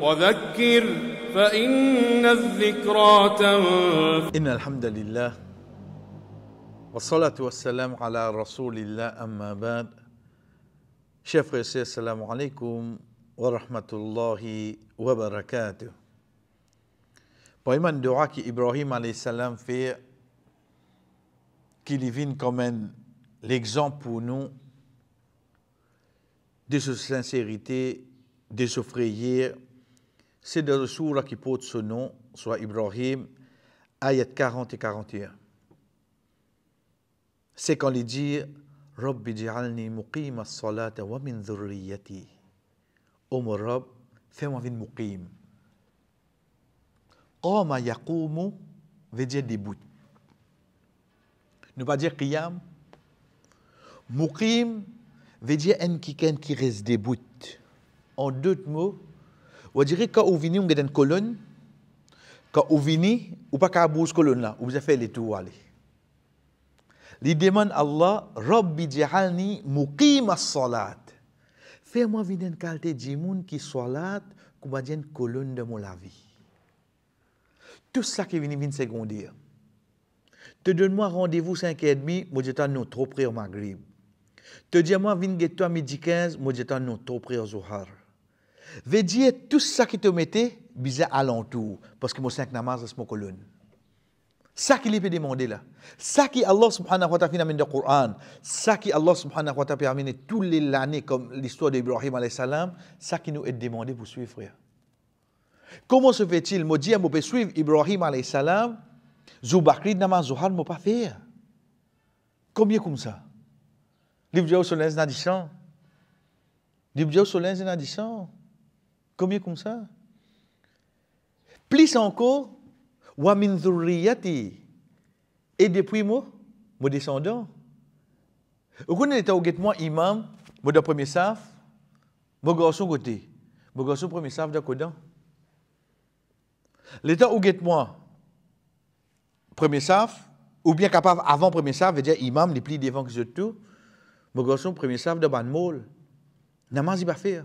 وذكر فإن الذكرى تنفع إن الحمد لله والصلاة والسلام على رسول الله أما بعد شيخ يسير السلام عليكم ورحمة الله وبركاته Poiman doa ki Ibrahim a.s. fait qui divine comme l'exemple pour nous de sa sincérité, de sa c'est de la qui porte ce nom, soit Ibrahim, ayat 40 et 41. C'est quand il dit Rabbi j'alni muqim as-salata wa min dhurriyyati. Oh mon Rabb, fais-moi un muqim. Qama yaqumu veut dire debout. Ne pas dire qiyam. Muqim veut dire un qui reste debout. En d'autres mots, wadhirika uvini ungeden kolonne ka uvini ou pas ka bouse colonne là ou fait les tours aller Li demande Allah Rabbi ja'alni muqim as-salat fais-moi une qualité jimoun qui salat comme une colonne de mon la vie tout ça qui vient vient secondaire te donne-moi rendez-vous 5h30 moi j'étais non trop près au Maghrib te dis-moi vient get toi midi 15 moi j'étais trop près au Zohar veut dire tout ça qui te mettait bizarre alentour. Parce que mon cinq namaz, c'est mon colonne. Ça qui lui peut demander là. Ça qui Allah subhanahu wa ta'ala fait dans le Coran. Ça qui Allah subhanahu wa ta'ala amène tous les années comme l'histoire d'Ibrahim alayhi salam. Ça qui nous est demandé pour suivre, frère. Comment se fait-il, moi dire, je peux suivre Ibrahim alayhi salam, Zoubakri namaz Zohar, je pas faire. Combien comme ça? Livre de Solens n'a dit ça. Livre de Solens n'a dit ça. Combien comme ça Plus encore, wa min Et depuis moi, mon descendant. Vous connaissez l'état moi, imam, moi de premier saf, mon garçon côté, mon garçon premier saf de Kodan. L'état où moi, premier saf, ou bien capable avant premier saf, veut dire imam, les plis devant que je tout, mon garçon premier saf de ban Namaz il va faire.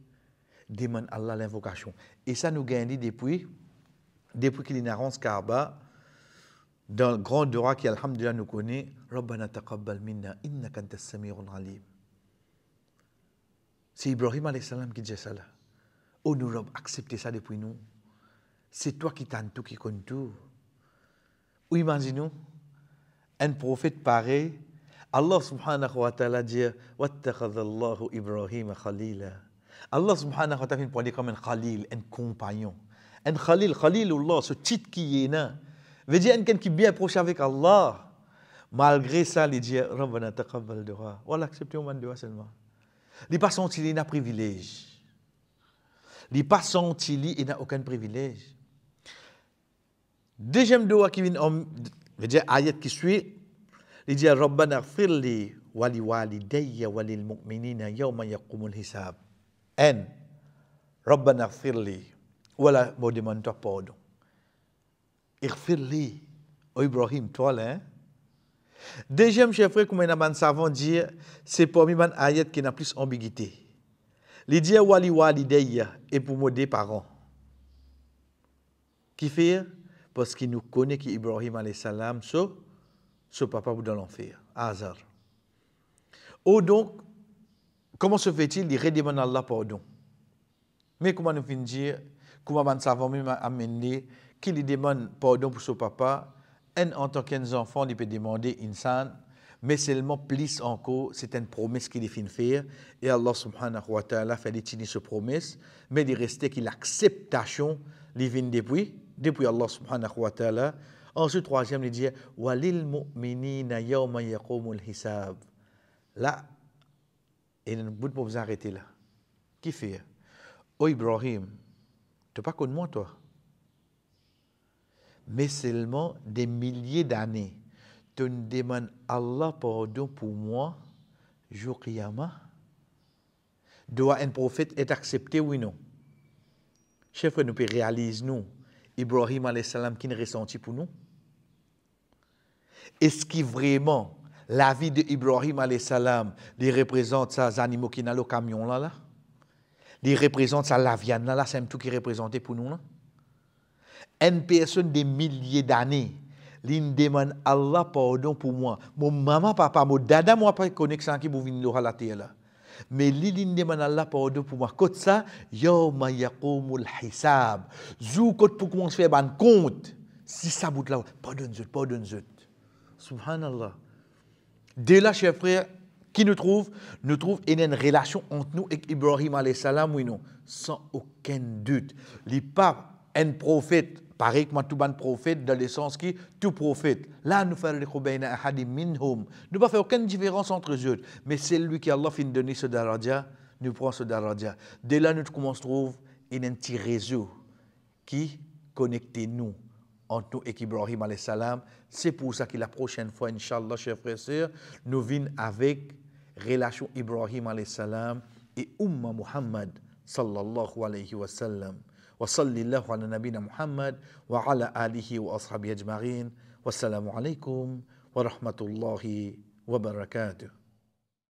demande Allah l'invocation. Et ça nous gagne depuis, depuis qu'il est dans Kaaba, dans le grand droit qui, Alhamdulillah, nous connaît, Rabbana taqabbal minna inna antas samirun alim. C'est Ibrahim alayhi salam qui dit ça là. Oh, nous, Rabb, acceptez ça depuis nous. C'est toi qui t'en tout, qui connais tout. Ou imaginez-nous un prophète pareil, Allah subhanahu wa ta'ala dit, Wattakhadallahu Ibrahim khalilah Allah subhanahu wa ta'ala pour aller comme un khalil, un compagnon. Un khalil, khalilullah, ce titre qui est là, veut dire quelqu'un qui est bien proche avec Allah. Malgré ça, il dit Rabbana taqabbal dua. Voilà, acceptez mon dua seulement. Il n'est pas senti qu'il n'a privilège. Il n'est pas senti qu'il n'a aucun privilège. Deuxième dua qui vient, veut dire ayat qui suit, il dit Rabbana firli wali wali walidayya wali al mu'minina yawma yaqumul hisab. Robben Rabbana firli. Voilà mon demande de pardon. Irfirli. Oh Ibrahim, toi là. Hein? Deuxième chef, comme nous savant dire, c'est pour moi, ayet qui n'a plus ambiguïté. Il dit wali wali deya et pour moi des parents. Qui fait Parce qu'il nous connaît qu'Ibrahim alayhi salam, ce, so, so papa dans l'enfer. Azar. Ou oh, donc, Comment se fait-il de redemander Allah pardon Mais comment nous finissons dire, comment nous savons même amener qu'il demande pardon pour son papa, en tant qu'enfant, il peut demander une sainte, mais seulement plus encore, c'est une promesse qu'il est faire, et Allah subhanahu wa ta'ala fait détenir cette promesse, mais il reste qu'il acceptation, l'acceptation, vient depuis, depuis Allah subhanahu wa ta'ala, Ensuite, troisième, il dit Walil mu'minina yawma yaqumul hisab. Là, nous ne pouvons pas vous arrêter là. Qui fait Oh Ibrahim, tu pas connu moi, toi. Mais seulement des milliers d'années, tu ne demandes Allah pardon pour moi, jour Doit un prophète être accepté, ou non Chef, nous peut réaliser, nous, Ibrahim, salam qui ne ressentit pour nous. Est-ce qu'il vraiment la vie de Ibrahim alayhi salam, il représente ces animaux qui sont dans le camion là. là. Il représente ça, la viande là, là c'est tout qui est représenté pour nous là. Une personne des milliers d'années, il demande Allah pardon pour moi. Mon maman, papa, mon dada, moi, pas connexion qui vous venir à la terre là. Mais il demande Allah pardon pour moi. Quand ça, yawma yaqumul hisab. Zou, pour qu'on se fait un compte, si ça bout là, pardonne-zut, pardonne-zut. Subhanallah. Dès là, chers frères, qui nous trouve Nous trouve une relation entre nous et Ibrahim salam ou non, sans aucun doute. Les pas un prophète, pareil que tout prophète, dans le sens qui tout prophète. Là, nous faisons le minhum. Nous ne faisons aucune différence entre eux. Mais c'est lui qui Allah finit donner ce daradia, nous prend ce daradia. Dès là, nous commençons à trouver un petit réseau qui connecte nous entre nous et Ibrahim alayhi salam. C'est pour ça que la prochaine fois, chers nous venons avec relation Ibrahim alayhi salam et Umma Muhammad sallallahu alayhi wa sallam. wa الله wa wa محمد wa آله wa أجمعين alaikum wa rahmatullahi wa barakatuh